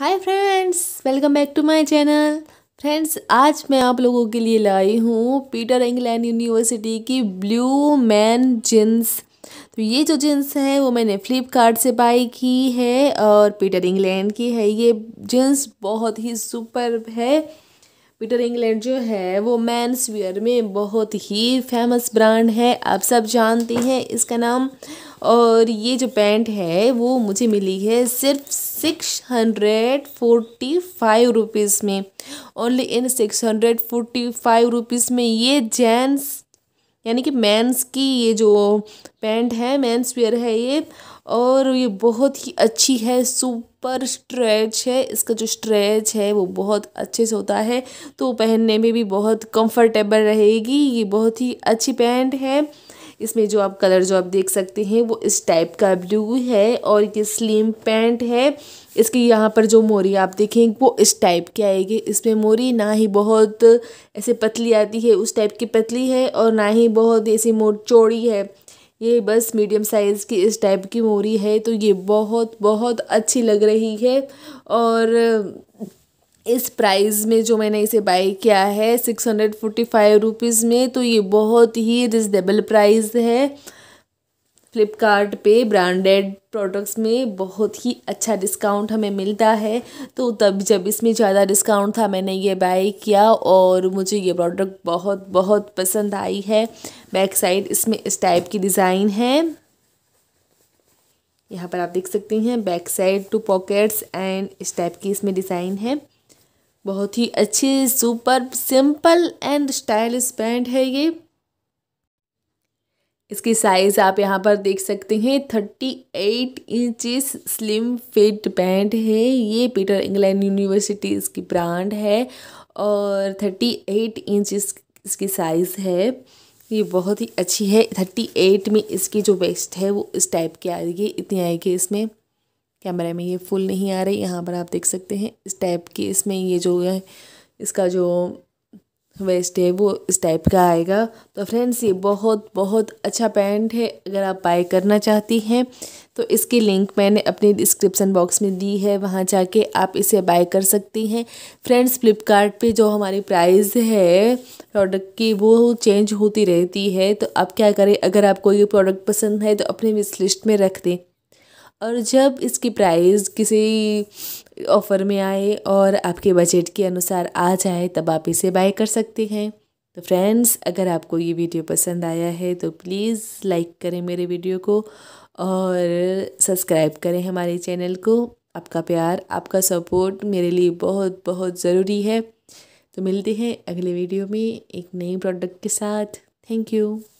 hi friends welcome back to my channel friends आज मैं आप लोगों के लिए लाई हूँ पीटर इंग्लैंड यूनिवर्सिटी की ब्लू मैन जींस तो ये जो जीन्स है वो मैंने फ्लिपकार्ट से बाई की है और पीटर इंग्लैंड की है ये जीन्स बहुत ही सुपर है पीटर इंग्लैंड जो है वो मैंस वियर में बहुत ही फेमस ब्रांड है आप सब जानते हैं इसका नाम और ये जो पैंट है वो मुझे मिली है सिर्फ six hundred forty five rupees में only in six hundred forty five rupees में ये जेंट्स यानी कि मेंस की ये जो पैंट है मेंस वेयर है ये और ये बहुत ही अच्छी है सुपर स्ट्रेच है इसका जो स्ट्रेच है वो बहुत अच्छे से होता है तो पहनने में भी बहुत कंफर्टेबल रहेगी ये बहुत ही अच्छी पैंट है इसमें जो आप कलर जो आप देख सकते हैं वो इस टाइप का ब्लू है और ये स्लिम पैंट है इसकी यहाँ पर जो मोरी आप देखें वो इस टाइप की आएगी इसमें मोरी ना ही बहुत ऐसे पतली आती है उस टाइप की पतली है और ना ही बहुत ऐसी मोर चौड़ी है ये बस मीडियम साइज़ की इस टाइप की मोरी है तो ये बहुत बहुत अच्छी लग रही है और इस प्राइस में जो मैंने इसे बाई किया है six hundred forty five rupees में तो ये बहुत ही रिजनेबल प्राइस है फ्लिपकार्ट पे ब्रांडेड प्रोडक्ट्स में बहुत ही अच्छा डिस्काउंट हमें मिलता है तो तब जब इसमें ज़्यादा डिस्काउंट था मैंने ये बाई किया और मुझे ये प्रोडक्ट बहुत बहुत पसंद आई है बैक साइड इसमें इस टाइप की डिज़ाइन है यहाँ पर आप देख सकती हैं back side two pockets and इस टाइप की इसमें डिज़ाइन है बहुत ही अच्छी super simple and stylish pant है ये इसकी साइज़ आप यहाँ पर देख सकते हैं thirty eight inches slim fit pant है ये पीटर इंग्लैंड यूनिवर्सिटी इसकी ब्रांड है और थर्टी एट इंच इसकी साइज़ है ये बहुत ही अच्छी है थर्टी एट में इसकी जो वेस्ट है वो इस टाइप की आ रही है इतनी आएगी इसमें कैमरे में ये फुल नहीं आ रही यहाँ पर आप देख सकते हैं इस टाइप की इसमें ये जो है इसका जो वेस्ट है वो इस टाइप का आएगा तो फ्रेंड्स ये बहुत बहुत अच्छा पैंट है अगर आप बाय करना चाहती हैं तो इसकी लिंक मैंने अपने डिस्क्रिप्सन बॉक्स में दी है वहाँ जाके आप इसे बाय कर सकती हैं फ्रेंड्स फ्लिपकार्ट पे जो हमारी प्राइस है प्रोडक्ट की वो चेंज होती रहती है तो आप क्या करें अगर आपको ये प्रोडक्ट पसंद है तो अपने विश लिस्ट में रख दें और जब इसकी प्राइस किसी ऑफ़र में आए और आपके बजट के अनुसार आ जाए तब आप इसे बाय कर सकते हैं तो फ्रेंड्स अगर आपको ये वीडियो पसंद आया है तो प्लीज़ लाइक करें मेरे वीडियो को और सब्सक्राइब करें हमारे चैनल को आपका प्यार आपका सपोर्ट मेरे लिए बहुत बहुत ज़रूरी है तो मिलते हैं अगले वीडियो में एक नई प्रोडक्ट के साथ थैंक यू